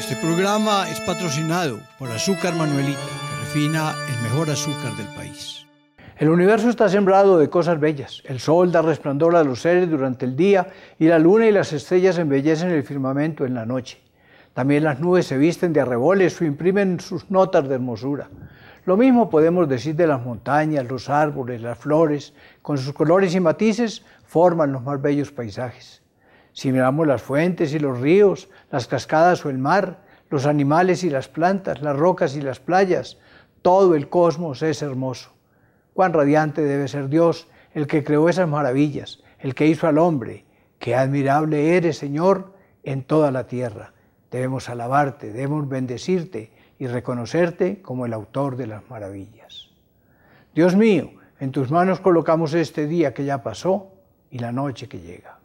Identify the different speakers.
Speaker 1: Este programa es patrocinado por Azúcar Manuelita, que refina el mejor azúcar del país. El universo está sembrado de cosas bellas. El sol da resplandor a los seres durante el día y la luna y las estrellas embellecen el firmamento en la noche. También las nubes se visten de arreboles o imprimen sus notas de hermosura. Lo mismo podemos decir de las montañas, los árboles, las flores, con sus colores y matices forman los más bellos paisajes. Si miramos las fuentes y los ríos, las cascadas o el mar, los animales y las plantas, las rocas y las playas, todo el cosmos es hermoso. Cuán radiante debe ser Dios, el que creó esas maravillas, el que hizo al hombre. Qué admirable eres, Señor, en toda la tierra. Debemos alabarte, debemos bendecirte y reconocerte como el autor de las maravillas. Dios mío, en tus manos colocamos este día que ya pasó y la noche que llega.